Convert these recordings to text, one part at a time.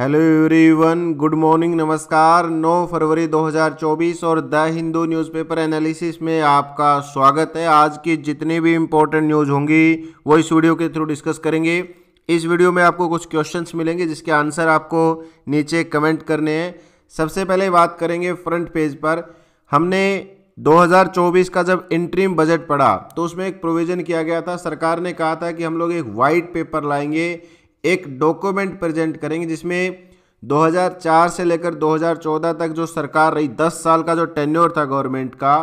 hello everyone good morning नमस्कार 9 फरवरी 2024 और the Hindu newspaper analysis में आपका स्वागत है आज की जितनी भी इम्पोर्टेंट न्यूज़ होंगी वो इस वीडियो के थ्रू डिस्कस करेंगे इस वीडियो में आपको कुछ क्वेश्चंस मिलेंगे जिसके आंसर आपको नीचे कमेंट करने हैं सबसे पहले बात करेंगे फ्रंट पेज पर हमने 2024 का जब इंट्रीम बजट पड़ा तो उसमें एक प्रोविज़न किया गया था सरकार ने कहा था कि हम लोग एक वाइट पेपर लाएंगे एक डॉक्यूमेंट प्रेजेंट करेंगे जिसमें 2004 से लेकर 2014 तक जो सरकार रही 10 साल का जो टेन्योर था गवर्नमेंट का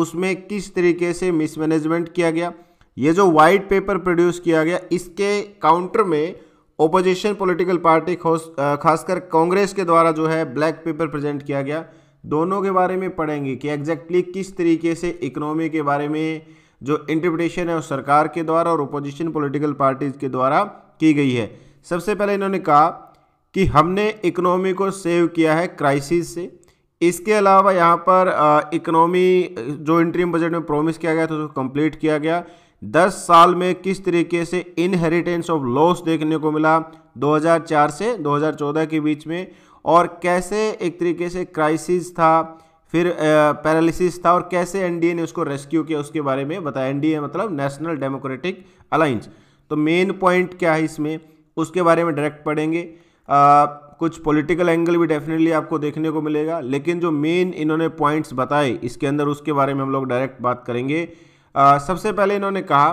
उसमें किस तरीके से मिसमैनेजमेंट किया गया ये जो वाइट पेपर प्रोड्यूस किया गया इसके काउंटर में ओपोजिशन पॉलिटिकल पार्टी खासकर कांग्रेस के द्वारा जो है ब्लैक पेपर प्रेजेंट किया गया दोनों के बारे में पढ़ेंगे कि एग्जैक्टली किस तरीके से इकोनॉमी के बारे में जो इंटरप्रिटेशन है वो सरकार के द्वारा और ओपोजिशन पॉलिटिकल पार्टीज के द्वारा की गई है सबसे पहले इन्होंने कहा कि हमने इकोनॉमी को सेव किया है क्राइसिस से इसके अलावा यहाँ पर इकोनॉमी जो इंट्रीम बजट में प्रॉमिस किया गया था उसको तो कंप्लीट किया गया दस साल में किस तरीके से इनहेरिटेंस ऑफ लॉस देखने को मिला 2004 से 2014 के बीच में और कैसे एक तरीके से क्राइसिस था फिर पैरालिसिस था और कैसे एनडीए ने उसको रेस्क्यू किया उसके बारे में बताया एनडीए मतलब नेशनल डेमोक्रेटिक अलाइंस तो मेन पॉइंट क्या है इसमें उसके बारे में डायरेक्ट पढ़ेंगे आ, कुछ पॉलिटिकल एंगल भी डेफिनेटली आपको देखने को मिलेगा लेकिन जो मेन इन्होंने पॉइंट्स बताए इसके अंदर उसके बारे में हम लोग डायरेक्ट बात करेंगे आ, सबसे पहले इन्होंने कहा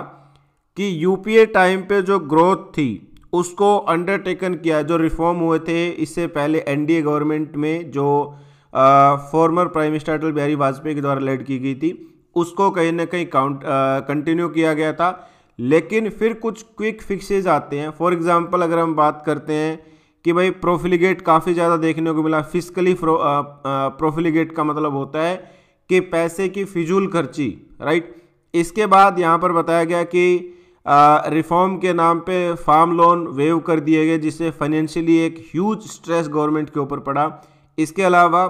कि यूपीए टाइम पे जो ग्रोथ थी उसको अंडरटेकन किया जो रिफॉर्म हुए थे इससे पहले एनडीए गवर्नमेंट में जो former prime minister Atal Bihari Vajpayee के द्वारा लेड की गई थी उसको कहीं ना कहीं काउंट कंटिन्यू किया गया था लेकिन फिर कुछ क्विक फिक्सेज आते हैं फॉर एग्ज़ाम्पल अगर हम बात करते हैं कि भाई प्रोफिलिगेट काफ़ी ज़्यादा देखने को मिला फिजिकली प्रोफिलिगेट का मतलब होता है कि पैसे की फिजूल खर्ची राइट इसके बाद यहाँ पर बताया गया कि रिफॉर्म के नाम पे फार्म लोन वेव कर दिए गए जिससे फाइनेंशियली एक ह्यूज स्ट्रेस गवर्नमेंट के ऊपर पड़ा इसके अलावा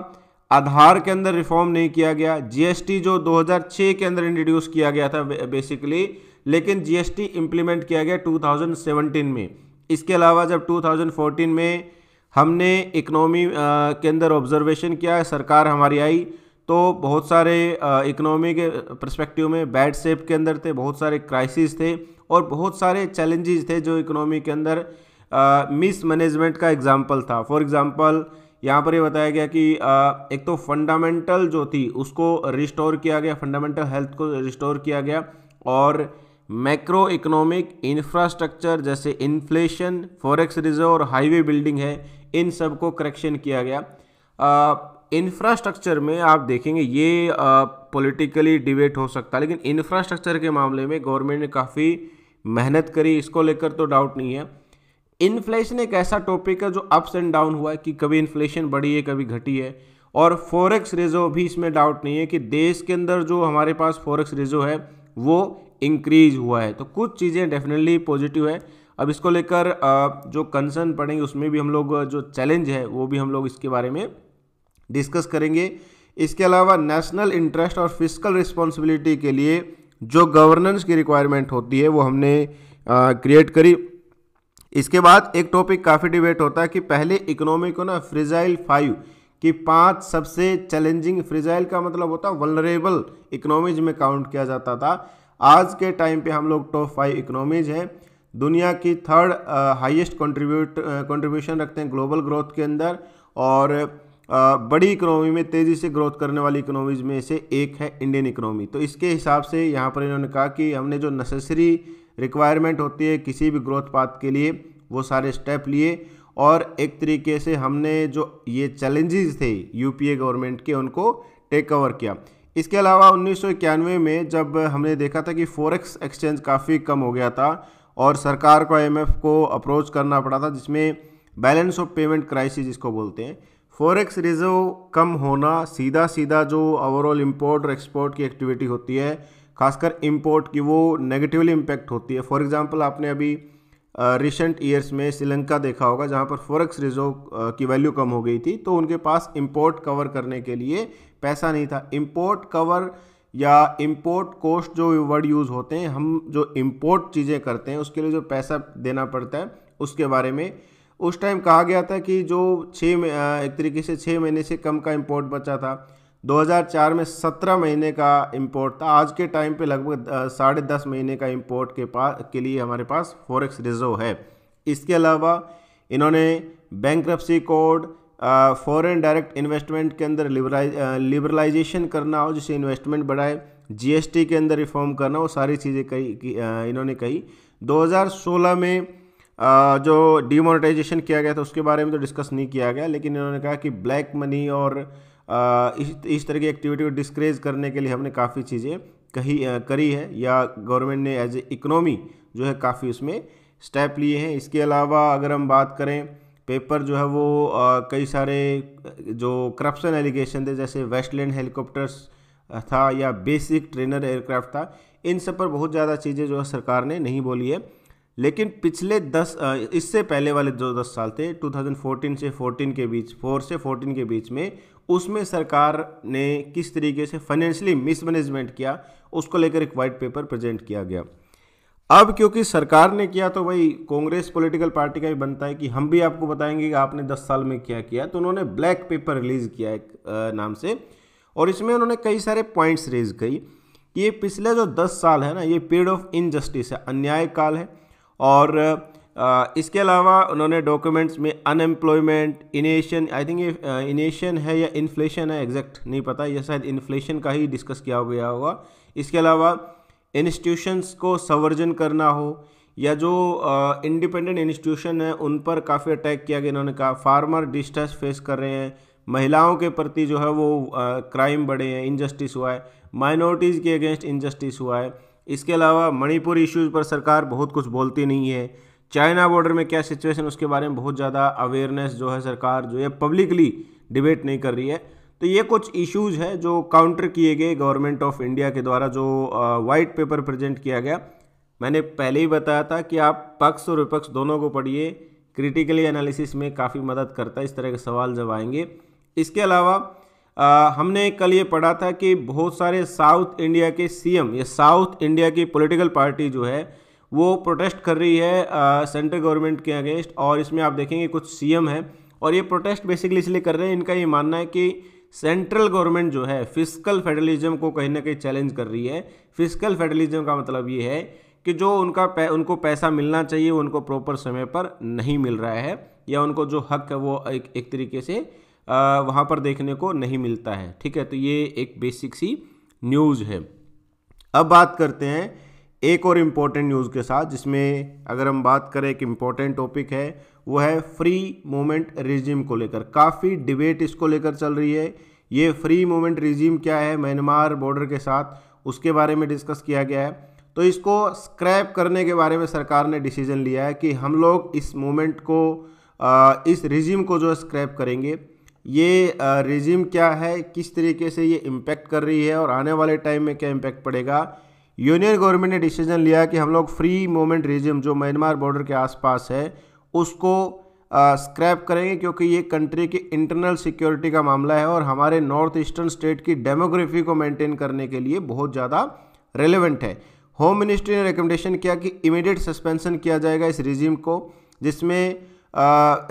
आधार के अंदर रिफॉर्म नहीं किया गया जीएसटी जो 2006 के अंदर इंट्रोड्यूस किया गया था बेसिकली लेकिन जीएसटी इंप्लीमेंट किया गया 2017 में इसके अलावा जब 2014 में हमने इकनॉमी के अंदर ऑब्जर्वेशन किया सरकार हमारी आई तो बहुत सारे इकनॉमी के प्रस्पेक्टिव में बैड सेप के अंदर थे बहुत सारे क्राइसिस थे और बहुत सारे चैलेंजेस थे जो इकनॉमी के अंदर मिस मैनेजमेंट का एग्जाम्पल था फॉर एग्ज़ाम्पल यहाँ पर ये बताया गया कि आ, एक तो फंडामेंटल जो थी उसको रिस्टोर किया गया फंडामेंटल हेल्थ को रिस्टोर किया गया और मैक्रो इकोनॉमिक इंफ्रास्ट्रक्चर जैसे इन्फ्लेशन फॉरेक्स रिजर्व और हाईवे बिल्डिंग है इन सब को करेक्शन किया गया इंफ्रास्ट्रक्चर में आप देखेंगे ये पॉलिटिकली डिबेट हो सकता है लेकिन इंफ्रास्ट्रक्चर के मामले में गवर्नमेंट ने काफ़ी मेहनत करी इसको लेकर तो डाउट नहीं है इन्फ्लेशन एक ऐसा टॉपिक है जो अप्स एंड डाउन हुआ है कि कभी इन्फ्लेशन बढ़ी है कभी घटी है और फॉरेक्स रिजर्व भी इसमें डाउट नहीं है कि देश के अंदर जो हमारे पास फॉरेक्स रिजर्व है वो इंक्रीज हुआ है तो कुछ चीज़ें डेफिनेटली पॉजिटिव है अब इसको लेकर जो कंसर्न पड़ेंगे उसमें भी हम लोग जो चैलेंज है वो भी हम लोग इसके बारे में डिस्कस करेंगे इसके अलावा नेशनल इंटरेस्ट और फिजिकल रिस्पॉन्सिबिलिटी के लिए जो गवर्नेंस की रिक्वायरमेंट होती है वो हमने क्रिएट करी इसके बाद एक टॉपिक काफ़ी डिबेट होता है कि पहले इकोनॉमी को ना फ्रिजाइल फाइव कि पांच सबसे चैलेंजिंग फ्रिजाइल का मतलब होता है वलरेबल इकोनॉमीज में काउंट किया जाता था आज के टाइम पे हम लोग टॉप फाइव इकोनॉमीज़ हैं दुनिया की थर्ड हाईएस्ट कंट्रीब्यूट कंट्रीब्यूशन रखते हैं ग्लोबल ग्रोथ के अंदर और आ, बड़ी इकोनॉमी में तेज़ी से ग्रोथ करने वाली इकोनॉमीज़ में से एक है इंडियन इकोनॉमी तो इसके हिसाब से यहाँ पर इन्होंने कहा कि हमने जो नेसेसरी रिक्वायरमेंट होती है किसी भी ग्रोथ पाथ के लिए वो सारे स्टेप लिए और एक तरीके से हमने जो ये चैलेंजेस थे यूपीए गवर्नमेंट के उनको टेक ओवर किया इसके अलावा उन्नीस में जब हमने देखा था कि फॉरेक्स एक्सचेंज काफ़ी कम हो गया था और सरकार को आई को अप्रोच करना पड़ा था जिसमें बैलेंस ऑफ पेमेंट क्राइसिस जिसको बोलते हैं फॉरेक्स रिजर्व कम होना सीधा सीधा जो ओवरऑल इम्पोर्ट और एक्सपोर्ट की एक्टिविटी होती है खासकर इम्पोर्ट की वो नेगेटिवली इम्पैक्ट होती है फॉर एग्ज़ाम्पल आपने अभी रिसेंट ईयर्स में श्रीलंका देखा होगा जहाँ पर फॉरेक्स रिजर्व की वैल्यू कम हो गई थी तो उनके पास इम्पोर्ट कवर करने के लिए पैसा नहीं था इम्पोर्ट कवर या इम्पोर्ट कोस्ट जो वर्ड यूज़ होते हैं हम जो इम्पोर्ट चीज़ें करते हैं उसके लिए जो पैसा देना पड़ता है उसके बारे में उस टाइम कहा गया था कि जो छः एक तरीके से छः महीने से कम का इम्पोर्ट बचा था 2004 में 17 महीने का इम्पोर्ट था आज के टाइम पे लगभग साढ़े दस महीने का इम्पोर्ट के पास के लिए हमारे पास फॉरेक्स रिजर्व है इसके अलावा इन्होंने bank code foreign direct investment के अंदर लिबरलाइजेशन करना हो जिससे इन्वेस्टमेंट बढ़ाए जीएसटी के अंदर रिफॉर्म करना वो सारी चीज़ें कही इन्होंने कही 2016 में जो डीमोनेटाइजेशन किया गया था उसके बारे में तो डिस्कस नहीं किया गया लेकिन इन्होंने कहा कि ब्लैक मनी और इस इस तरह की एक्टिविटी को डिस्करेज करने के लिए हमने काफ़ी चीज़ें कही करी है या गवर्नमेंट ने एज ए इकोनॉमी जो है काफ़ी उसमें स्टेप लिए हैं इसके अलावा अगर हम बात करें पेपर जो है वो कई सारे जो करप्शन एलिगेशन थे जैसे वेस्टलैंड हेलीकॉप्टर्स था या बेसिक ट्रेनर एयरक्राफ्ट था इन सब पर बहुत ज़्यादा चीज़ें जो है सरकार ने नहीं बोली है लेकिन पिछले दस इससे पहले वाले जो दस साल थे 2014 से 14 के बीच फोर से 14 के बीच में उसमें सरकार ने किस तरीके से फाइनेंशियली मिसमैनेजमेंट किया उसको लेकर एक वाइट पेपर प्रेजेंट किया गया अब क्योंकि सरकार ने किया तो भाई कांग्रेस पॉलिटिकल पार्टी का भी बनता है कि हम भी आपको बताएंगे कि आपने 10 साल में क्या किया तो उन्होंने ब्लैक पेपर रिलीज़ किया एक नाम से और इसमें उन्होंने कई सारे पॉइंट्स रेज कही कि ये पिछले जो 10 साल है ना ये पीरियड ऑफ इनजस्टिस है अन्याय काल है और इसके अलावा उन्होंने डॉक्यूमेंट्स में अनएम्प्लॉयमेंट इनेशन आई थिंक ये इनेशन है या इन्फ्लेशन है एग्जैक्ट नहीं पता यह शायद इन्फ्लेशन का ही डिस्कस किया गया होगा इसके अलावा इंस्टीट्यूशंस को संवर्जन करना हो या जो इंडिपेंडेंट इंस्टीट्यूशन है उन पर काफ़ी अटैक किया गया इन्होंने कहा फार्मर डिस्ट्रेस फेस कर रहे हैं महिलाओं के प्रति जो है वो क्राइम बढ़े हैं इनजस्टिस हुआ है माइनॉरिटीज़ के अगेंस्ट इनजस्टिस हुआ है इसके अलावा मणिपुर इश्यूज़ पर सरकार बहुत कुछ बोलती नहीं है चाइना बॉर्डर में क्या सिचुएशन उसके बारे में बहुत ज़्यादा अवेयरनेस जो है सरकार जो है पब्लिकली डिबेट नहीं कर रही है तो ये कुछ इश्यूज है जो काउंटर किए गए गवर्नमेंट ऑफ इंडिया के द्वारा जो वाइट पेपर प्रेजेंट किया गया मैंने पहले ही बताया था कि आप पक्ष और विपक्ष दोनों को पढ़िए क्रिटिकली एनालिसिस में काफ़ी मदद करता है इस तरह के सवाल जब आएंगे इसके अलावा आ, हमने कल ये पढ़ा था कि बहुत सारे साउथ इंडिया के सीएम या साउथ इंडिया की पॉलिटिकल पार्टी जो है वो प्रोटेस्ट कर रही है सेंट्रल गवर्नमेंट के अगेंस्ट और इसमें आप देखेंगे कुछ सीएम हैं और ये प्रोटेस्ट बेसिकली इसलिए कर रहे हैं इनका ये मानना है कि सेंट्रल गवर्नमेंट जो है फिजिकल फेडरलिज्म को कहीं ना कहीं चैलेंज कर रही है फिजिकल फेडरलिज्म का मतलब ये है कि जो उनका पै, उनको पैसा मिलना चाहिए उनको प्रॉपर समय पर नहीं मिल रहा है या उनको जो हक है वो एक, एक तरीके से आ, वहाँ पर देखने को नहीं मिलता है ठीक है तो ये एक बेसिक सी न्यूज़ है अब बात करते हैं एक और इम्पोर्टेंट न्यूज़ के साथ जिसमें अगर हम बात करें एक इम्पॉर्टेंट टॉपिक है वो है फ्री मोमेंट रिज्यूम को लेकर काफ़ी डिबेट इसको लेकर चल रही है ये फ्री मोमेंट रिज्यूम क्या है म्यांमार बॉर्डर के साथ उसके बारे में डिस्कस किया गया है तो इसको स्क्रैप करने के बारे में सरकार ने डिसीजन लिया है कि हम लोग इस मोमेंट को इस रिजिम को जो है स्क्रैप करेंगे ये रिजिम क्या है किस तरीके से ये इम्पैक्ट कर रही है और आने वाले टाइम में क्या इम्पैक्ट पड़ेगा यूनियन गवर्नमेंट ने डिसीजन लिया कि हम लोग फ्री मोमेंट रिजिम जो म्यांमार बॉर्डर के आसपास है उसको स्क्रैप करेंगे क्योंकि ये कंट्री की इंटरनल सिक्योरिटी का मामला है और हमारे नॉर्थ ईस्टर्न स्टेट की डेमोग्राफी को मेंटेन करने के लिए बहुत ज़्यादा रेलेवेंट है होम मिनिस्ट्री ने रिकमेंडेशन किया कि इमीडिएट सस्पेंशन किया जाएगा इस रिजिम को जिसमें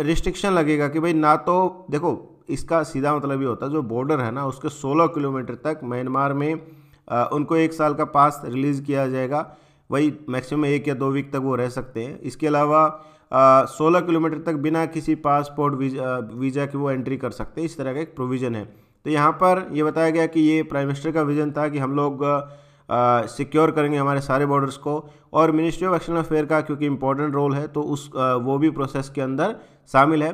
रिस्ट्रिक्शन लगेगा कि भाई ना तो देखो इसका सीधा मतलब ये होता है जो बॉर्डर है ना उसके 16 किलोमीटर तक म्यांमार में उनको एक साल का पास रिलीज़ किया जाएगा वही मैक्सिमम एक या दो वीक तक वो रह सकते हैं इसके अलावा सोलह किलोमीटर तक बिना किसी पासपोर्ट वीज़ा वीज़ा की वो एंट्री कर सकते हैं इस तरह का एक प्रोविज़न है तो यहाँ पर ये बताया गया कि ये प्राइम मिनिस्टर का विज़न था कि हम लोग सिक्योर करेंगे हमारे सारे बॉर्डर्स को और मिनिस्ट्री ऑफ एक्सटर्नल अफेयर का क्योंकि इंपॉर्टेंट रोल है तो उस आ, वो भी प्रोसेस के अंदर शामिल है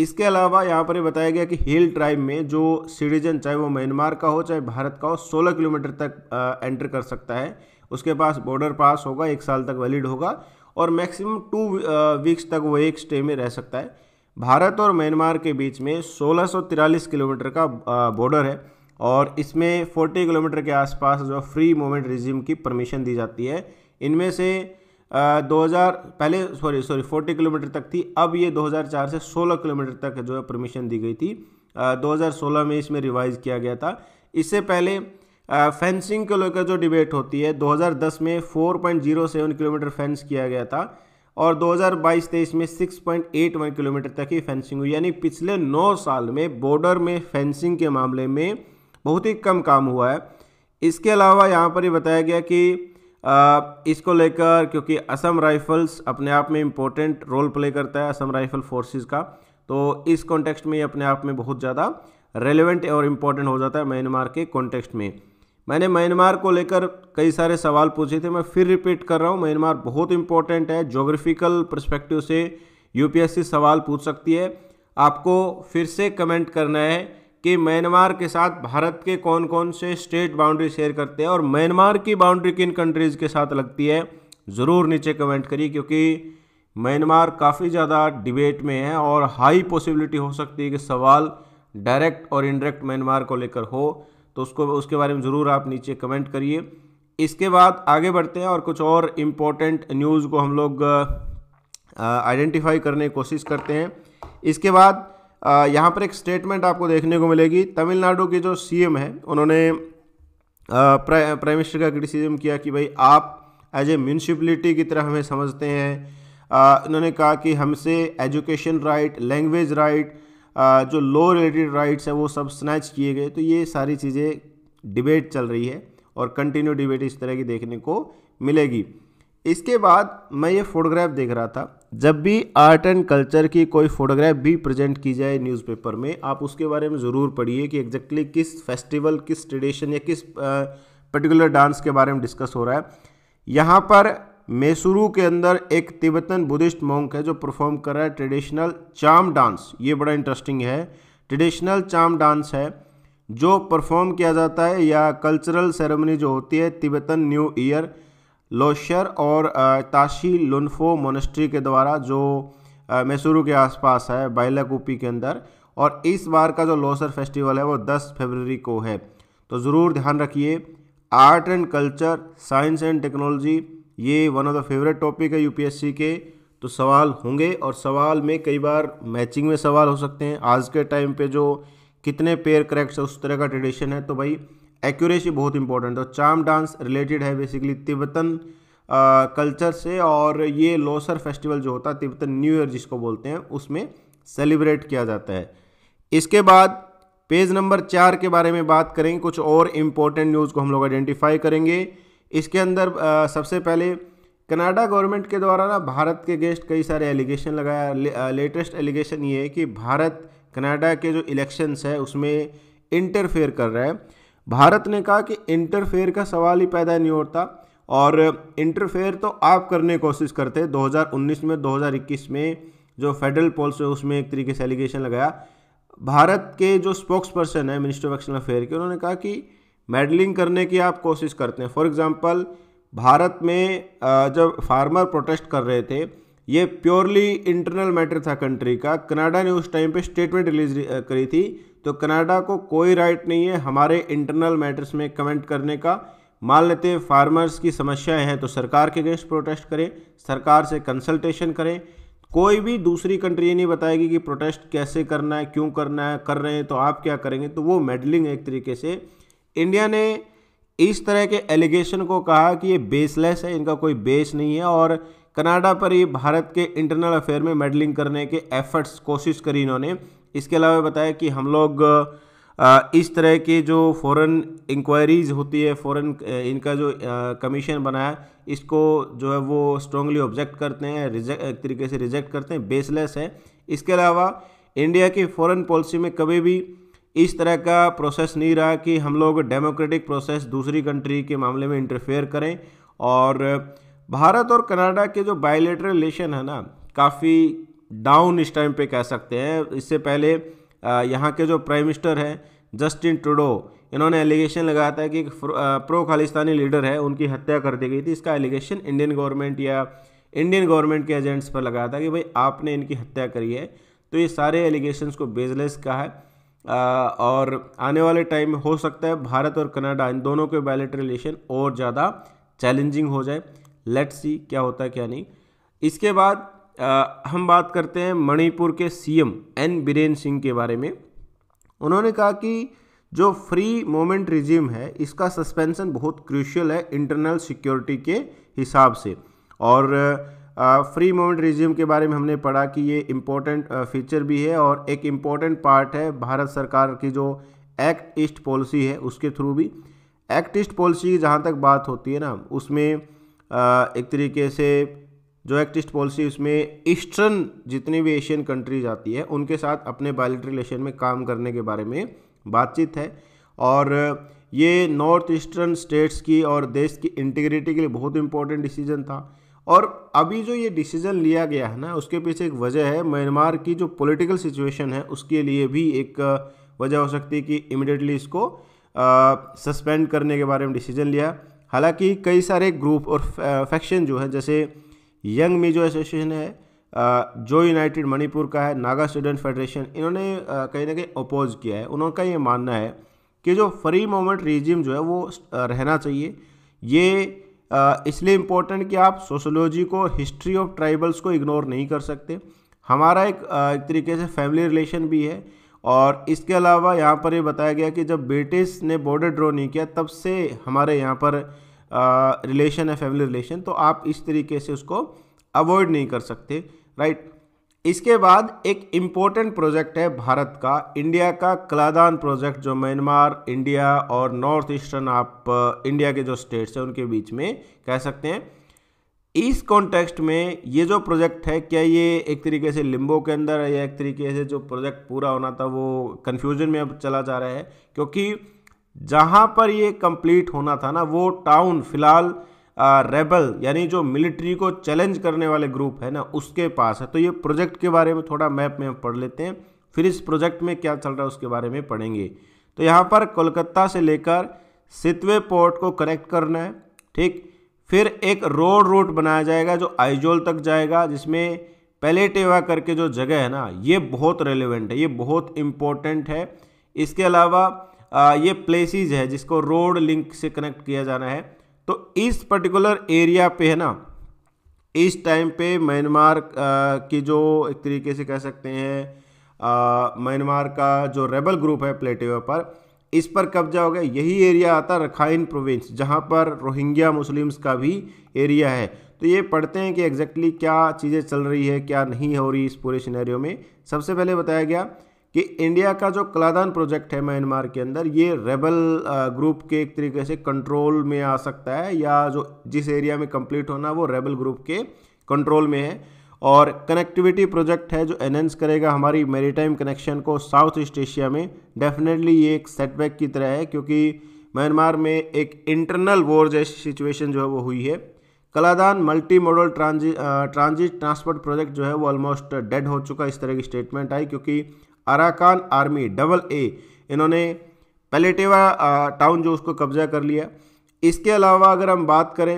इसके अलावा यहाँ पर बताया गया कि हिल ट्राइब में जो सिटीजन चाहे वो म्यांमार का हो चाहे भारत का हो 16 किलोमीटर तक एंटर कर सकता है उसके पास बॉर्डर पास होगा एक साल तक वैलिड होगा और मैक्सिमम टू वीक्स तक वो एक स्टे में रह सकता है भारत और म्यांमार के बीच में सोलह किलोमीटर का बॉर्डर है और इसमें 40 किलोमीटर के आसपास जो फ्री मूवमेंट रिज्यूम की परमिशन दी जाती है इनमें से 2000 पहले सॉरी सॉरी 40 किलोमीटर तक थी अब ये 2004 से 16 किलोमीटर तक जो है परमिशन दी गई थी आ, 2016 में इसमें रिवाइज किया गया था इससे पहले आ, फेंसिंग को लेकर जो डिबेट होती है 2010 में 4.07 किलोमीटर फेंस किया गया था और 2022-23 में 6.81 किलोमीटर तक ही फेंसिंग हुई यानी पिछले 9 साल में बॉर्डर में फेंसिंग के मामले में बहुत ही कम काम हुआ है इसके अलावा यहाँ पर ये बताया गया कि इसको लेकर क्योंकि असम राइफल्स अपने आप में इम्पोर्टेंट रोल प्ले करता है असम राइफल फोर्सेस का तो इस कॉन्टेक्स्ट में ये अपने आप में बहुत ज़्यादा रेलिवेंट और इम्पोर्टेंट हो जाता है म्यांमार के कॉन्टेक्स्ट में मैंने म्यांमार को लेकर कई सारे सवाल पूछे थे मैं फिर रिपीट कर रहा हूँ म्यांमार बहुत इंपॉर्टेंट है जोग्राफिकल परस्पेक्टिव से यूपीएससी सवाल पूछ सकती है आपको फिर से कमेंट करना है कि म्यांमार के साथ भारत के कौन कौन से स्टेट बाउंड्री शेयर करते हैं और म्यांमार की बाउंड्री किन कंट्रीज़ के साथ लगती है ज़रूर नीचे कमेंट करिए क्योंकि म्यांमार काफ़ी ज़्यादा डिबेट में है और हाई पॉसिबिलिटी हो सकती है कि सवाल डायरेक्ट और इनडायरेक्ट म्यांमार को लेकर हो तो उसको उसके बारे में ज़रूर आप नीचे कमेंट करिए इसके बाद आगे बढ़ते हैं और कुछ और इम्पोर्टेंट न्यूज़ को हम लोग आइडेंटिफाई करने की कोशिश करते हैं इसके बाद यहाँ पर एक स्टेटमेंट आपको देखने को मिलेगी तमिलनाडु के जो एम है उन्होंने प्राइम मिनिस्टर का क्रिटिसिज्म किया कि भाई आप एज ए म्यूनसिपलिटी की तरह हमें समझते हैं इन्होंने कहा कि हमसे एजुकेशन राइट लैंग्वेज राइट जो लॉ रिलेटेड राइट्स हैं वो सब स्नैच किए गए तो ये सारी चीज़ें डिबेट चल रही है और कंटिन्यू डिबेट इस तरह की देखने को मिलेगी इसके बाद मैं ये फोटोग्राफ देख रहा था जब भी आर्ट एंड कल्चर की कोई फोटोग्राफ भी प्रेजेंट की जाए न्यूज़पेपर में आप उसके बारे में ज़रूर पढ़िए कि एग्जैक्टली किस फेस्टिवल किस ट्रेडिशन या किस पर्टिकुलर डांस के बारे में डिस्कस हो रहा है यहाँ पर मैसूरू के अंदर एक तिब्बतन बुद्धिस्ट मोंक है जो परफॉर्म कर रहा है ट्रेडिशनल चाम डांस ये बड़ा इंटरेस्टिंग है ट्रेडिशनल चाम डांस है जो परफॉर्म किया जाता है या कल्चरल सेरेमनी जो होती है तिब्बतन न्यू ईयर लोशर और ताशी लुनफो मोनेस्ट्री के द्वारा जो मैसूरू के आसपास है बाइलाकूपी के अंदर और इस बार का जो लोसर फेस्टिवल है वो 10 फरवरी को है तो ज़रूर ध्यान रखिए art and culture science and technology ये one of the favourite topic है यूपीएससी के तो सवाल होंगे और सवाल में कई बार मैचिंग में सवाल हो सकते हैं आज के टाइम पे जो कितने पेयर करेक्ट उस तरह का ट्रेडिशन है तो भाई एक्यूरेसी बहुत इंपॉर्टेंट और चाम डांस रिलेटेड है बेसिकली तिब्बतन कल्चर से और ये लोसर फेस्टिवल जो होता है तिब्बतन न्यू ईयर जिसको बोलते हैं उसमें सेलिब्रेट किया जाता है इसके बाद पेज नंबर चार के बारे में बात करेंगे कुछ और इम्पोर्टेंट न्यूज़ को हम लोग आइडेंटिफाई करेंगे इसके अंदर आ, सबसे पहले कनाडा गवर्नमेंट के द्वारा ना भारत के गेस्ट कई सारे एलिगेशन लगाया ले, लेटेस्ट एलिगेशन ये है कि भारत कनाडा के जो इलेक्शंस है उसमें इंटरफेयर कर रहा है भारत ने कहा कि इंटरफेयर का सवाल ही पैदा नहीं होता और इंटरफेयर तो आप करने की कोशिश करते 2019 में 2021 में जो फेडरल पोल्स है उसमें एक तरीके से एलिगेशन लगाया भारत के जो स्पोक्स पर्सन है मिनिस्टर ऑफ एक्सटर्नल अफेयर के उन्होंने कहा कि मेडलिंग करने की आप कोशिश करते हैं फॉर एग्ज़ाम्पल भारत में जब फार्मर प्रोटेस्ट कर रहे थे ये प्योरली इंटरनल मैटर था कंट्री का कनाडा ने उस टाइम पे स्टेटमेंट रिलीज करी थी तो कनाडा को कोई राइट नहीं है हमारे इंटरनल मैटर्स में कमेंट करने का मान लेते हैं फार्मर्स की समस्याएं हैं तो सरकार के अगेंस्ट प्रोटेस्ट करें सरकार से कंसल्टेशन करें कोई भी दूसरी कंट्री ये नहीं बताएगी कि प्रोटेस्ट कैसे करना है क्यों करना है कर रहे हैं तो आप क्या करेंगे तो वो मेडलिंग है एक तरीके से इंडिया ने इस तरह के एलिगेशन को कहा कि ये बेसलेस है इनका कोई बेस नहीं है और कनाडा पर ही भारत के इंटरनल अफेयर में मेडलिंग करने के एफर्ट्स कोशिश करी इन्होंने इसके अलावा बताया कि हम लोग इस तरह के जो फॉरेन इंक्वायरीज होती है फॉरेन इनका जो कमीशन बनाया इसको जो है वो स्ट्रॉन्गली ऑब्जेक्ट करते हैं रिजेक्ट एक तरीके से रिजेक्ट करते हैं बेसलेस है इसके अलावा इंडिया की फॉरेन पॉलिसी में कभी भी इस तरह का प्रोसेस नहीं रहा कि हम लोग डेमोक्रेटिक प्रोसेस दूसरी कंट्री के मामले में इंटरफेयर करें और भारत और कनाडा के जो बायोलेटर रिलेशन है ना काफ़ी डाउन इस टाइम पे कह सकते हैं इससे पहले यहाँ के जो प्राइम मिनिस्टर हैं जस्टिन ट्रूडो इन्होंने एलिगेशन लगाया था कि एक प्रो खालिस्तानी लीडर है उनकी हत्या कर दी गई थी इसका एलिगेशन इंडियन गवर्नमेंट या इंडियन गवर्नमेंट के एजेंट्स पर लगाया था कि भाई आपने इनकी हत्या करी है तो ये सारे एलिगेशंस को बेजलेस कहा है और आने वाले टाइम में हो सकता है भारत और कनाडा इन दोनों के बायोलेटर रिलेशन और ज़्यादा चैलेंजिंग हो जाए लेट्स सी क्या होता है क्या नहीं इसके बाद आ, हम बात करते हैं मणिपुर के सीएम एन बीरेन सिंह के बारे में उन्होंने कहा कि जो फ्री मोमेंट रिजीम है इसका सस्पेंशन बहुत क्रूशियल है इंटरनल सिक्योरिटी के हिसाब से और फ्री मोमेंट रिज्यूम के बारे में हमने पढ़ा कि ये इम्पोर्टेंट फीचर भी है और एक इम्पॉर्टेंट पार्ट है भारत सरकार की जो एक्ट ईस्ट पॉलिसी है उसके थ्रू भी एक्ट ईस्ट पॉलिसी की जहाँ तक बात होती है ना उसमें एक तरीके से जो एक्टिस्ट पॉलिसी उसमें ईस्टर्न जितनी भी एशियन कंट्रीज आती है उनके साथ अपने बायलिट रिलेशन में काम करने के बारे में बातचीत है और ये नॉर्थ ईस्टर्न स्टेट्स की और देश की इंटीग्रिटी के लिए बहुत इंपॉर्टेंट डिसीजन था और अभी जो ये डिसीजन लिया गया है ना उसके पीछे एक वजह है म्यांमार की जो पॉलिटिकल सिचुएशन है उसके लिए भी एक वजह हो सकती है कि इमिडिएटली इसको सस्पेंड करने के बारे में डिसीजन लिया हालांकि कई सारे ग्रुप और फैक्शन जो है जैसे यंग मिजो एसोसिएशन है जो यूनाइटेड मणिपुर का है नागा स्टूडेंट फेडरेशन इन्होंने कहीं ना कहीं अपोज किया है उनका ये मानना है कि जो फ्री मोमेंट रिजिम जो है वो रहना चाहिए ये इसलिए इम्पोर्टेंट कि आप सोशोलॉजी को हिस्ट्री ऑफ ट्राइबल्स को इग्नोर नहीं कर सकते हमारा एक एक तरीके से फैमिली रिलेशन भी है और इसके अलावा यहाँ पर ये बताया गया कि जब ब्रिटिश ने बॉर्डर ड्रॉ नहीं किया तब से हमारे यहाँ पर रिलेशन है फैमिली रिलेशन तो आप इस तरीके से उसको अवॉइड नहीं कर सकते राइट इसके बाद एक इम्पोर्टेंट प्रोजेक्ट है भारत का इंडिया का कलादान प्रोजेक्ट जो म्यांमार इंडिया और नॉर्थ ईस्टर्न आप इंडिया uh, के जो स्टेट्स हैं उनके बीच में कह सकते हैं इस कॉन्टेक्स्ट में ये जो प्रोजेक्ट है क्या ये एक तरीके से लिम्बो के अंदर है या एक तरीके से जो प्रोजेक्ट पूरा होना था वो कन्फ्यूजन में अब चला जा रहा है क्योंकि जहाँ पर ये कंप्लीट होना था ना वो टाउन फिलहाल रेबल यानी जो मिलिट्री को चैलेंज करने वाले ग्रुप है ना उसके पास है तो ये प्रोजेक्ट के बारे में थोड़ा मैप में हम पढ़ लेते हैं फिर इस प्रोजेक्ट में क्या चल रहा है उसके बारे में पढ़ेंगे तो यहाँ पर कोलकाता से लेकर सितवे पोर्ट को कनेक्ट करना है ठीक फिर एक रोड रूट बनाया जाएगा जो आइजोल तक जाएगा जिसमें पेलेटेवा करके जो जगह है ना ये बहुत रेलिवेंट है ये बहुत इम्पोर्टेंट है इसके अलावा ये प्लेसिस है जिसको रोड लिंक से कनेक्ट किया जाना है तो इस पर्टिकुलर एरिया पे है ना इस टाइम पे म्यांमार की जो एक तरीके से कह सकते हैं म्यांमार का जो रेबल ग्रुप है प्लेटियो पर इस पर कब्जा हो गया यही एरिया आता रखाइन प्रोविंस जहाँ पर रोहिंग्या मुस्लिम्स का भी एरिया है तो ये पढ़ते हैं कि एग्जैक्टली exactly क्या चीज़ें चल रही है क्या नहीं हो रही इस पूरे सिनेरियो में सबसे पहले बताया गया कि इंडिया का जो कलादान प्रोजेक्ट है म्यांमार के अंदर ये रेबल ग्रुप के एक तरीके से कंट्रोल में आ सकता है या जो जिस एरिया में कंप्लीट होना वो रेबल ग्रुप के कंट्रोल में है और कनेक्टिविटी प्रोजेक्ट है जो एनहेंस करेगा हमारी मेरीटाइम कनेक्शन को साउथ ईस्ट एशिया में डेफिनेटली ये एक सेटबैक की तरह है क्योंकि म्यांमार में एक इंटरनल वॉर जैसी सिचुएशन जो है वो हुई है Kaladan multi modal transit transport project जो है वो ऑलमोस्ट डेड हो चुका इस तरह की स्टेटमेंट आई क्योंकि अराकान आर्मी डबल ए इन्होंने पलेटेवा टाउन जो उसको कब्जा कर लिया इसके अलावा अगर हम बात करें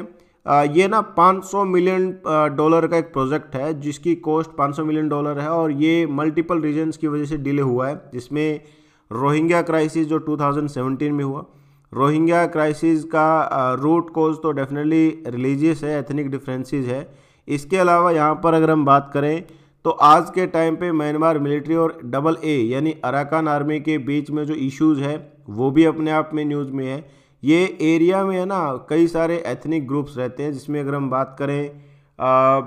ये ना 500 मिलियन डॉलर का एक प्रोजेक्ट है जिसकी कॉस्ट 500 मिलियन डॉलर है और ये मल्टीपल रीजन्स की वजह से डिले हुआ है जिसमें रोहिंग्या क्राइसिस जो 2017 में हुआ रोहिंग्या क्राइसिस का रूट कोज तो डेफिनेटली रिलीजियस है एथनिक डिफरेंसेस है इसके अलावा यहाँ पर अगर हम बात करें तो आज के टाइम पे म्यांमार मिलिट्री और डबल ए यानी अराकान आर्मी के बीच में जो इश्यूज है वो भी अपने आप में न्यूज़ में है ये एरिया में है ना कई सारे एथनिक ग्रुप्स रहते हैं जिसमें अगर हम बात करें आ,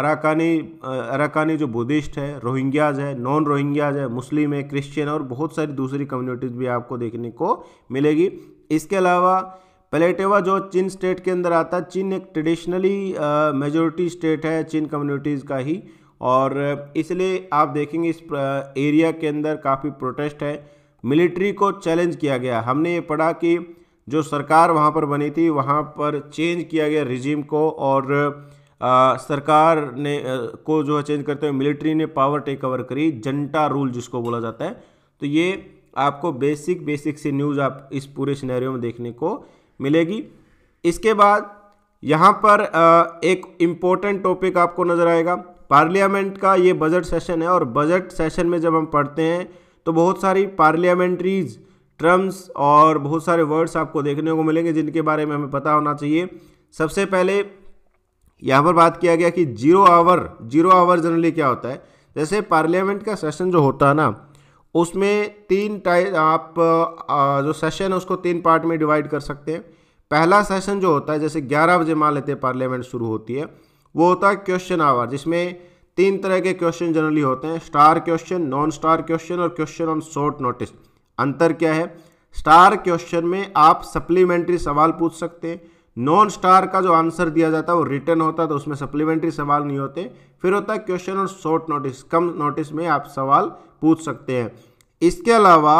अराकानी अराकानी जो बुद्धिस्ट है रोहिंग्याज है नॉन रोहिंग्याज है मुस्लिम है क्रिश्चियन और बहुत सारी दूसरी कम्युनिटीज़ भी आपको देखने को मिलेगी इसके अलावा पलेटेवा जो चीन स्टेट के अंदर आता है चीन एक ट्रेडिशनली मेजोरिटी स्टेट है चीन कम्युनिटीज़ का ही और इसलिए आप देखेंगे इस एरिया के अंदर काफ़ी प्रोटेस्ट है मिलिट्री को चैलेंज किया गया हमने ये पढ़ा कि जो सरकार वहाँ पर बनी थी वहाँ पर चेंज किया गया रिजीम को और आ, सरकार ने आ, को जो है चेंज करते हुए मिलिट्री ने पावर टेक ओवर करी जनता रूल जिसको बोला जाता है तो ये आपको बेसिक बेसिक सी न्यूज़ आप इस पूरे सिनेरियो में देखने को मिलेगी इसके बाद यहाँ पर आ, एक इम्पोर्टेंट टॉपिक आपको नज़र आएगा पार्लियामेंट का ये बजट सेशन है और बजट सेशन में जब हम पढ़ते हैं तो बहुत सारी पार्लियामेंट्रीज टर्म्स और बहुत सारे वर्ड्स आपको देखने को मिलेंगे जिनके बारे में हमें पता होना चाहिए सबसे पहले यहाँ पर बात किया गया कि zero hour zero hour generally क्या होता है जैसे पार्लियामेंट का सेशन जो होता है ना उसमें तीन टाइप आप जो सेशन है उसको तीन पार्ट में डिवाइड कर सकते हैं पहला सेशन जो होता है जैसे 11 बजे मान लेते हैं पार्लियामेंट शुरू होती है वो होता है क्वेश्चन आवर जिसमें तीन तरह के क्वेश्चन जनरली होते हैं star question non star question और क्वेश्चन ऑन शॉर्ट नोटिस अंतर क्या है स्टार क्वेश्चन में आप सप्लीमेंट्री सवाल पूछ सकते हैं नॉन स्टार का जो आंसर दिया जाता है वो रिटर्न होता है तो उसमें सप्लीमेंट्री सवाल नहीं होते फिर होता है क्वेश्चन और शॉर्ट नोटिस कम नोटिस में आप सवाल पूछ सकते हैं इसके अलावा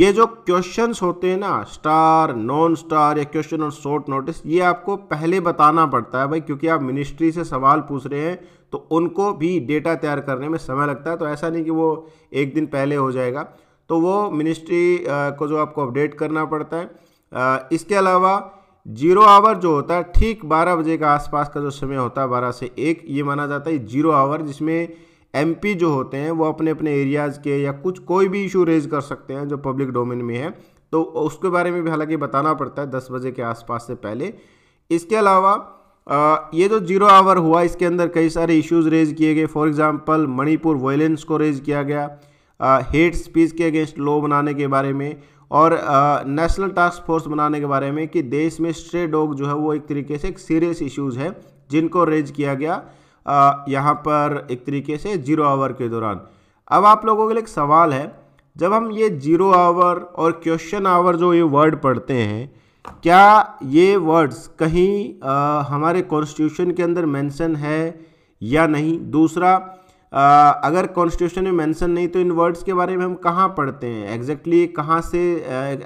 ये जो क्वेश्चंस होते हैं ना स्टार नॉन स्टार या क्वेश्चन और शॉर्ट नोटिस ये आपको पहले बताना पड़ता है भाई क्योंकि आप मिनिस्ट्री से सवाल पूछ रहे हैं तो उनको भी डेटा तैयार करने में समय लगता है तो ऐसा नहीं कि वो एक दिन पहले हो जाएगा तो वो मिनिस्ट्री को जो आपको अपडेट करना पड़ता है इसके अलावा जीरो आवर जो होता है ठीक बारह बजे के आसपास का जो समय होता है बारह से एक ये माना जाता है जीरो आवर जिसमें एमपी जो होते हैं वो अपने अपने एरियाज़ के या कुछ कोई भी इशू रेज कर सकते हैं जो पब्लिक डोमेन में है तो उसके बारे में भी हालांकि बताना पड़ता है दस बजे के आसपास से पहले इसके अलावा आ, ये जो जीरो आवर हुआ इसके अंदर कई सारे इश्यूज रेज किए गए फॉर एग्जांपल मणिपुर वायलेंस को रेज किया गया हेट स्पीच के अगेंस्ट लॉ बनाने के बारे में और नेशनल टास्क फोर्स बनाने के बारे में कि देश में स्ट्रे डॉग जो है वो एक तरीके से एक सीरियस इश्यूज़ है जिनको रेज किया गया यहाँ पर एक तरीके से जीरो आवर के दौरान अब आप लोगों के लिए एक सवाल है जब हम ये जीरो आवर और क्वेश्चन आवर जो ये वर्ड पढ़ते हैं क्या ये वर्ड्स कहीं आ, हमारे कॉन्स्टिट्यूशन के अंदर मेंशन है या नहीं दूसरा आ, अगर कॉन्स्टिट्यूशन में मेंशन नहीं तो इन वर्ड्स के बारे में हम कहाँ पढ़ते हैं एग्जैक्टली exactly कहाँ से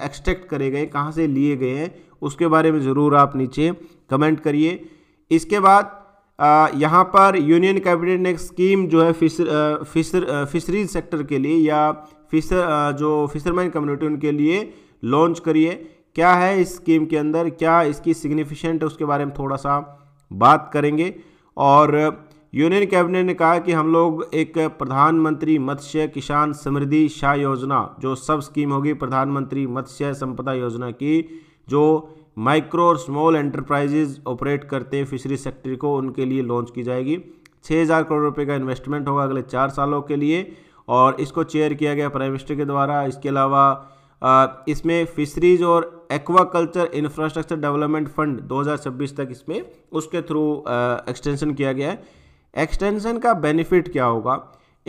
एक्सट्रैक्ट करे गए कहाँ से लिए गए हैं उसके बारे में ज़रूर आप नीचे कमेंट करिए इसके बाद यहाँ पर यूनियन कैबिनेट ने एक स्कीम जो है फिशर फिशर फिशरीज सेक्टर के लिए या फिशर जो फिशरमैन कम्युनिटी उनके लिए लॉन्च करिए क्या है इस स्कीम के अंदर क्या इसकी सिग्निफिकेंट है उसके बारे में थोड़ा सा बात करेंगे और यूनियन कैबिनेट ने कहा कि हम लोग एक प्रधानमंत्री मत्स्य किसान समृद्धि शाह योजना जो सब स्कीम होगी प्रधानमंत्री मत्स्य संपदा योजना की जो माइक्रो और स्मॉल एंटरप्राइजेज ऑपरेट करते हैं फिशरी सेक्टर को उनके लिए लॉन्च की जाएगी छः हज़ार करोड़ रुपए का इन्वेस्टमेंट होगा अगले चार सालों के लिए और इसको चेयर किया गया प्राइम मिनिस्टर के द्वारा इसके अलावा इसमें फिशरीज और एक्वाकल्चर इंफ्रास्ट्रक्चर डेवलपमेंट फंड 2026 तक इसमें उसके थ्रू एक्सटेंशन किया गया है एक्सटेंशन का बेनिफिट क्या होगा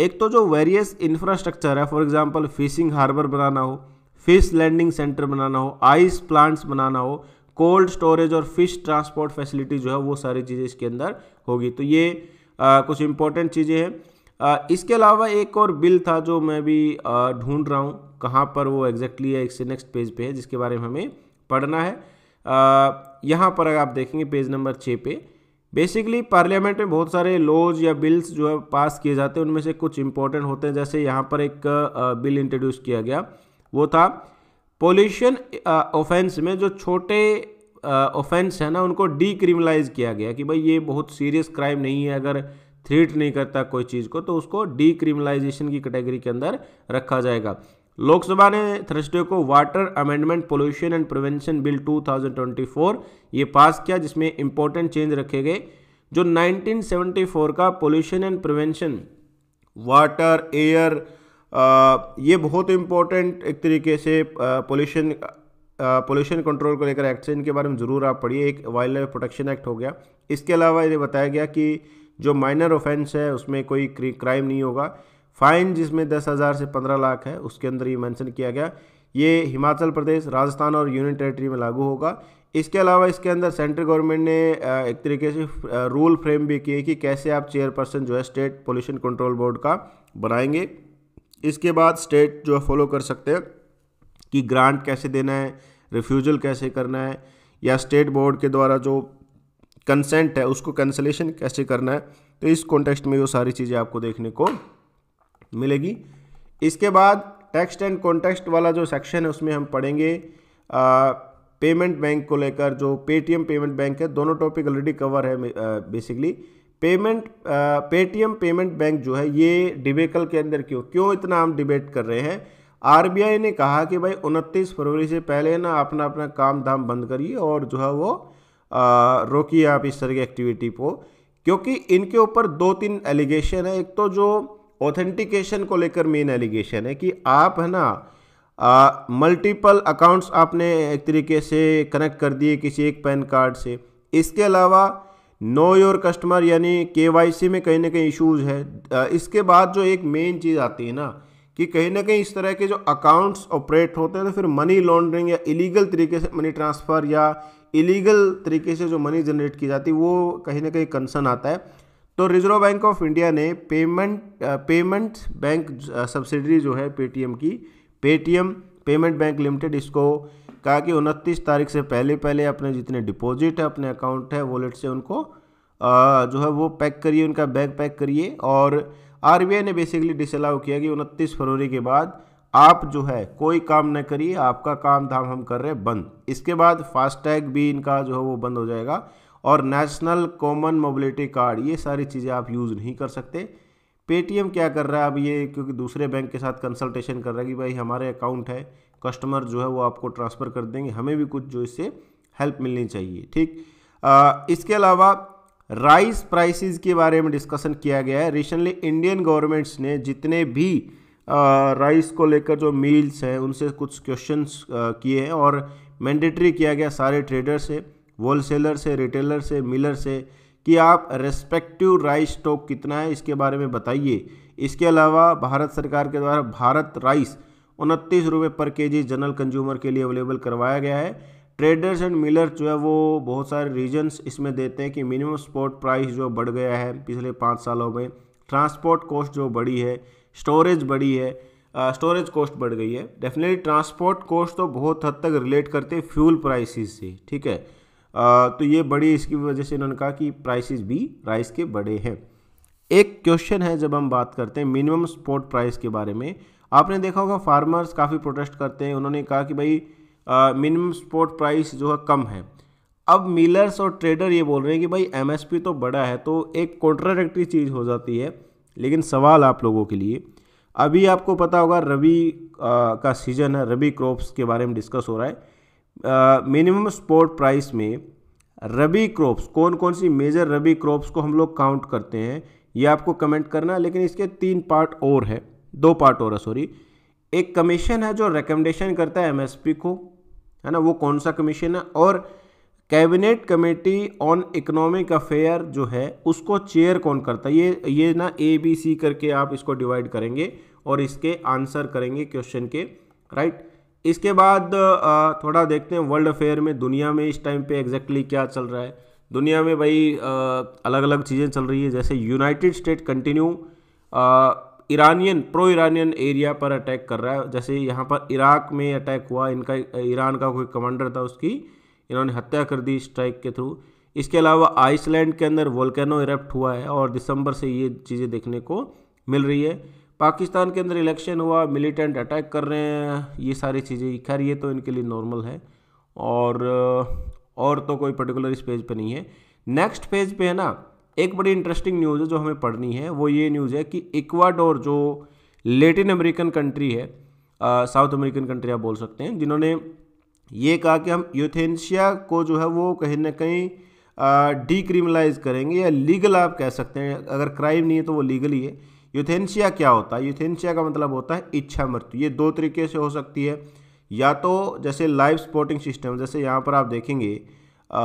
एक तो जो वेरियस इंफ्रास्ट्रक्चर है फॉर एग्ज़ाम्पल फिशिंग हार्बर बनाना हो फिश लैंडिंग सेंटर बनाना हो आइस प्लांट्स बनाना हो कोल्ड स्टोरेज और फिश ट्रांसपोर्ट फैसिलिटी जो है वो सारी चीज़ें इसके अंदर होगी तो ये आ, कुछ इंपॉर्टेंट चीज़ें हैं इसके अलावा एक और बिल था जो मैं भी ढूंढ रहा हूँ कहाँ पर वो एग्जैक्टली है इससे नेक्स्ट पेज पे है जिसके बारे में हमें पढ़ना है यहाँ पर अगर आप देखेंगे पेज नंबर छः पे बेसिकली पार्लियामेंट में बहुत सारे लॉज या बिल्स जो है पास किए जाते हैं उनमें से कुछ इंपॉर्टेंट होते हैं जैसे यहाँ पर एक बिल इंट्रोड्यूस किया गया वो था पोल्यूशन ऑफेंस uh, में जो छोटे ऑफेंस uh, है ना उनको डीक्रिमिनलाइज किया गया कि भाई ये बहुत सीरियस क्राइम नहीं है अगर थ्रीट नहीं करता कोई चीज़ को तो उसको डीक्रिमिनलाइजेशन की कैटेगरी के अंदर रखा जाएगा लोकसभा ने थर्सडे को water amendment pollution and prevention bill 2024 ये पास किया जिसमें इंपॉर्टेंट चेंज रखे गए जो 1974 का pollution and prevention water air ये बहुत इम्पोर्टेंट एक तरीके से पोल्यूशन पोल्यूशन कंट्रोल को लेकर एक्ट है इनके बारे में ज़रूर आप पढ़िए एक वाइल्ड लाइफ प्रोटेक्शन एक्ट हो गया इसके अलावा ये बताया गया कि जो माइनर ऑफेंस है उसमें कोई क्राइम नहीं होगा फाइन जिसमें दस हज़ार से पंद्रह लाख है उसके अंदर ये मेंशन किया गया ये हिमाचल प्रदेश राजस्थान और यूनियन टेरेटरी में लागू होगा इसके अलावा इसके अंदर सेंट्रल गवर्नमेंट ने एक तरीके से रूल फ्रेम भी किए कि कैसे आप चेयरपर्सन जो है स्टेट पोल्यूशन कंट्रोल बोर्ड का बनाएंगे इसके बाद स्टेट जो है फॉलो कर सकते हैं कि ग्रांट कैसे देना है रिफ्यूज़ल कैसे करना है या स्टेट बोर्ड के द्वारा जो कंसेंट है उसको कैंसलेशन कैसे करना है तो इस कॉन्टेक्स्ट में वो सारी चीज़ें आपको देखने को मिलेगी इसके बाद टेक्स्ट एंड कॉन्टेक्स्ट वाला जो सेक्शन है उसमें हम पढ़ेंगे आ, पेमेंट बैंक को लेकर जो पेटीएम पेमेंट बैंक है दोनों टॉपिक ऑलरेडी कवर है basically payment Paytm payment bank जो है ये डिबेकल के अंदर क्यों क्यों इतना हम डिबेट कर रहे हैं आरबीआई ने कहा कि भाई उनतीस फरवरी से पहले ना अपना अपना काम धाम बंद करिए और जो है वो रोकिए आप इस तरह की एक्टिविटी को क्योंकि इनके ऊपर दो तीन एलिगेशन है एक तो जो ऑथेंटिकेशन को लेकर मेन एलिगेशन है कि आप है ना मल्टीपल अकाउंट्स आपने एक तरीके से कनेक्ट कर दिए किसी एक पैन कार्ड से इसके अलावा नो योर कस्टमर यानी के में कहीं ना कहीं इशूज़ है इसके बाद जो एक मेन चीज़ आती है ना कि कहीं ना कहीं इस तरह के जो अकाउंट्स ऑपरेट होते हैं तो फिर मनी लॉन्ड्रिंग या इलीगल तरीके से मनी ट्रांसफ़र या इलीगल तरीके से जो मनी जनरेट की जाती है वो कहीं ना कहीं कंसर्न आता है तो रिजर्व बैंक ऑफ इंडिया ने पेमेंट पेमेंट बैंक सब्सिडरी जो है पेटीएम की पेटीएम पेमेंट बैंक लिमिटेड इसको कहा कि उनतीस तारीख से पहले पहले अपने जितने डिपॉजिट है अपने अकाउंट है वॉलेट से उनको आ, जो है वो पैक करिए उनका बैग पैक करिए और आर ने बेसिकली डिसअलाउ किया कि उनतीस फरवरी के बाद आप जो है कोई काम न करिए आपका काम धाम हम कर रहे हैं बंद इसके बाद फास्टैग भी इनका जो है वो बंद हो जाएगा और नेशनल कॉमन मोबिलिटी कार्ड ये सारी चीज़ें आप यूज़ नहीं कर सकते पेटीएम क्या कर रहा है अब ये क्योंकि दूसरे बैंक के साथ कंसल्टेशन कर रहा है कि भाई हमारे अकाउंट है कस्टमर जो है वो आपको ट्रांसफ़र कर देंगे हमें भी कुछ जो इससे हेल्प मिलनी चाहिए ठीक आ, इसके अलावा राइस प्राइसेस के बारे में डिस्कशन किया गया है रिसेंटली इंडियन गवर्नमेंट्स ने जितने भी आ, राइस को लेकर जो मील्स हैं उनसे कुछ क्वेश्चन किए हैं और मैंडेटरी किया गया सारे ट्रेडर से होल सेलर से रिटेलर से मिलर से कि आप रेस्पेक्टिव राइस स्टॉक कितना है इसके बारे में बताइए इसके अलावा भारत सरकार के द्वारा भारत राइस उनतीस रुपये पर जी जनरल कंज्यूमर के लिए अवेलेबल करवाया गया है ट्रेडर्स एंड मिलर जो है वो बहुत सारे रीजन्स इसमें देते हैं कि मिनिमम स्पॉट प्राइस जो बढ़ गया है पिछले पाँच सालों में ट्रांसपोर्ट कॉस्ट जो बढ़ी है स्टोरेज बढ़ी है स्टोरेज uh, कॉस्ट बढ़ गई है डेफिनेटली ट्रांसपोर्ट कॉस्ट तो बहुत हद तक रिलेट करते हैं फ्यूल प्राइसेस से ठीक है तो ये बड़ी इसकी वजह से इन्होंने कहा कि प्राइसेस भी राइस के बड़े हैं एक क्वेश्चन है जब हम बात करते हैं मिनिमम स्पोर्ट प्राइस के बारे में आपने देखा होगा फार्मर्स काफ़ी प्रोटेस्ट करते हैं उन्होंने कहा कि भाई मिनिमम स्पोर्ट प्राइस जो है कम है अब मिलर्स और ट्रेडर ये बोल रहे हैं कि भाई एम तो बड़ा है तो एक कॉन्ट्राडिक्टी चीज़ हो जाती है लेकिन सवाल आप लोगों के लिए अभी आपको पता होगा रबी का सीज़न है रबी क्रॉप्स के बारे में डिस्कस हो रहा है मिनिमम स्पोर्ट प्राइस में रबी क्रॉप्स कौन कौन सी मेजर रबी क्रॉप्स को हम लोग काउंट करते हैं ये आपको कमेंट करना लेकिन इसके तीन पार्ट और है दो पार्ट और है सॉरी एक कमीशन है जो रिकमेंडेशन करता है एमएसपी को है ना वो कौन सा कमीशन है और cabinet committee on economic affair जो है उसको चेयर कौन करता है ये ये ना ए बी सी करके आप इसको डिवाइड करेंगे और इसके आंसर करेंगे क्वेश्चन के राइट इसके बाद थोड़ा देखते हैं वर्ल्ड अफेयर में दुनिया में इस टाइम पे एग्जैक्टली क्या चल रहा है दुनिया में भाई अलग अलग चीज़ें चल रही है जैसे United State continue Iranian pro Iranian area पर अटैक कर रहा है जैसे यहाँ पर इराक में अटैक हुआ इनका ईरान का कोई कमांडर था उसकी इन्होंने हत्या कर दी स्ट्राइक के थ्रू इसके अलावा आइसलैंड के अंदर वोल्केनो इरप्ट हुआ है और दिसंबर से ये चीज़ें देखने को मिल रही है पाकिस्तान के अंदर इलेक्शन हुआ मिलिटेंट अटैक कर रहे हैं ये सारी चीज़ें खैर ये तो इनके लिए नॉर्मल है और और तो कोई पर्टिकुलर इस पेज पे नहीं है नेक्स्ट पेज पे है ना एक बड़ी इंटरेस्टिंग न्यूज़ है जो हमें पढ़नी है वो ये न्यूज़ है कि इक्वाडोर जो लेटिन अमेरिकन कंट्री है साउथ अमेरिकन कंट्री आप बोल सकते हैं जिन्होंने ये कहा कि हम यूथेंशिया को जो है वो कहीं ना कहीं डिक्रिमिलाइज करेंगे या लीगल आप कह सकते हैं अगर क्राइम नहीं है तो वो लीगल ही है यूथेंसिया क्या होता है यूथेंसिया का मतलब होता है इच्छा मृत्यु ये दो तरीके से हो सकती है या तो जैसे लाइफ स्पोर्टिंग सिस्टम जैसे यहाँ पर आप देखेंगे आ,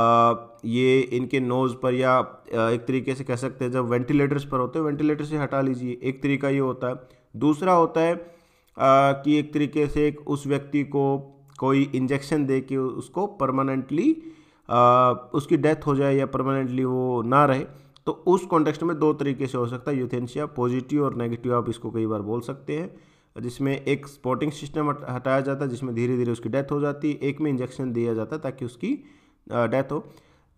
ये इनके नोज़ पर या एक तरीके से कह सकते हैं जब वेंटिलेटर्स पर होते हैं वेंटिलेटर से हटा लीजिए एक तरीका ये होता है दूसरा होता है आ, कि एक तरीके से एक उस व्यक्ति को कोई इंजेक्शन दे के उसको परमानेंटली उसकी डेथ हो जाए या परमानेंटली वो ना रहे तो उस कॉन्टेक्स्ट में दो तरीके से हो सकता है यूथेंशिया पॉजिटिव और नेगेटिव आप इसको कई बार बोल सकते हैं जिसमें एक स्पॉटिंग सिस्टम हटाया जाता है जिसमें धीरे धीरे उसकी डेथ हो जाती है एक में इंजेक्शन दिया जाता है ताकि उसकी डेथ हो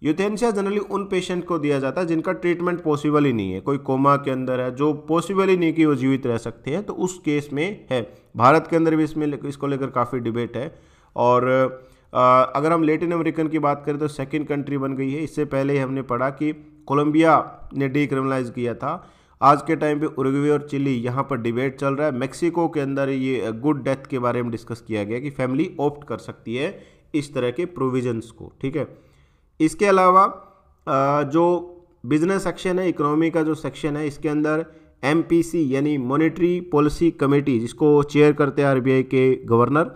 यूथेंशिया जनरली उन पेशेंट को दिया जाता है जिनका ट्रीटमेंट पॉसिबल ही नहीं है कोई कोमा के अंदर है जो पॉसिबल ही नहीं कि वो जीवित रह सकते हैं तो उस केस में है भारत के अंदर भी इसमें इसको लेकर काफ़ी डिबेट है और अगर हम लेटिन अमेरिकन की बात करें तो सेकेंड कंट्री बन गई है इससे पहले ही हमने पढ़ा कि कोलंबिया ने डिक्रिमिनलाइज किया था आज के टाइम पे उरुग्वे और चिली यहाँ पर डिबेट चल रहा है मैक्सिको के अंदर ये गुड डेथ के बारे में डिस्कस किया गया कि फैमिली ऑप्ट कर सकती है इस तरह के प्रोविजंस को ठीक है इसके अलावा जो बिजनेस सेक्शन है इकोनॉमी का जो सेक्शन है इसके अंदर एम यानी मॉनेटरी पॉलिसी कमेटी जिसको चेयर करते हैं आरबीआई के गवर्नर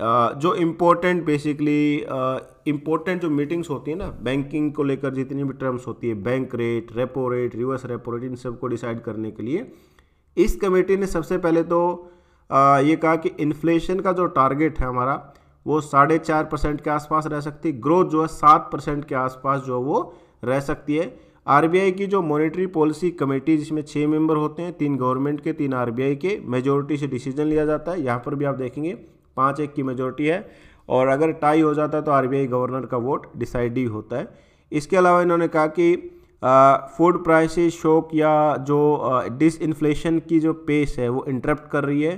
जो इम्पोर्टेंट बेसिकली इम्पोर्टेंट जो मीटिंग्स होती है ना बैंकिंग को लेकर जितनी भी टर्म्स होती है bank rate repo rate reverse repo rate इन सब को डिसाइड करने के लिए इस कमेटी ने सबसे पहले तो आ, ये कहा कि इन्फ्लेशन का जो टारगेट है हमारा वो साढ़े चार परसेंट के आसपास रह सकती है ग्रोथ जो है सात परसेंट के आसपास जो वो रह सकती है आर की जो मॉनेटरी पॉलिसी कमेटी जिसमें छः मेंबर होते हैं तीन गवर्नमेंट के तीन आर के मेजोरिटी से डिसीजन लिया जाता है यहाँ पर भी आप देखेंगे पाँच एक की मेजोरिटी है और अगर टाई हो जाता है तो आरबीआई गवर्नर का वोट डिसाइड ही होता है इसके अलावा इन्होंने कहा कि फूड प्राइसेस शोक या जो डिस इन्फ्लेशन की जो पेस है वो इंटरप्ट कर रही है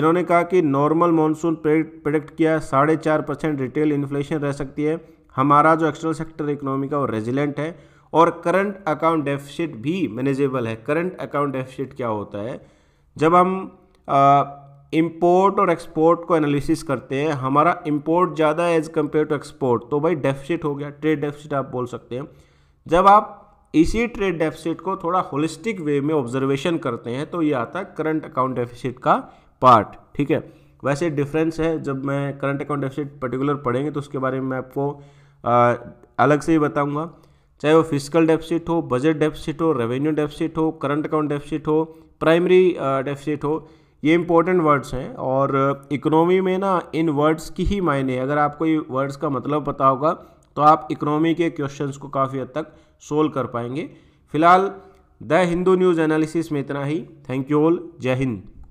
इन्होंने कहा कि नॉर्मल मानसून प्रडिक्ट किया साढ़े चार परसेंट रिटेल इन्फ्लेशन रह सकती है हमारा जो एक्सटर्नल सेक्टर इकोनॉमी का वो रेजिलेंट है और करंट अकाउंट डेफिसिट भी मैनेजेबल है करंट अकाउंट डेफिसिट क्या होता है जब हम आ, इम्पोर्ट और एक्सपोर्ट को एनालिसिस करते हैं हमारा इम्पोर्ट ज़्यादा है एज कम्पेयर टू एक्सपोर्ट तो भाई डेफिसिट हो गया ट्रेड डेफिसिट आप बोल सकते हैं जब आप इसी ट्रेड डेफिसिट को थोड़ा होलिस्टिक वे में ऑब्जर्वेशन करते हैं तो ये आता है करंट अकाउंट डेफिसिट का पार्ट ठीक है वैसे डिफरेंस है जब मैं करंट अकाउंट डेफिसिट पर्टिकुलर पढ़ेंगे तो उसके बारे में मैं आपको आ, अलग से ही बताऊंगा चाहे वो फिजिकल डेफिसिट हो बजट डेफिसिट हो रेवेन्यू डेफिसिट हो करंट अकाउंट डेफिसिट हो प्राइमरी डेफिसिट हो ये इंपॉर्टेंट वर्ड्स हैं और इकोनॉमी uh, में ना इन वर्ड्स की ही मायने अगर आपको ये वर्ड्स का मतलब पता होगा तो आप इकोनॉमी के क्वेश्चंस को काफ़ी हद तक सोल्व कर पाएंगे फिलहाल द हिंदू न्यूज़ एनालिसिस में इतना ही थैंक यू ऑल जय हिंद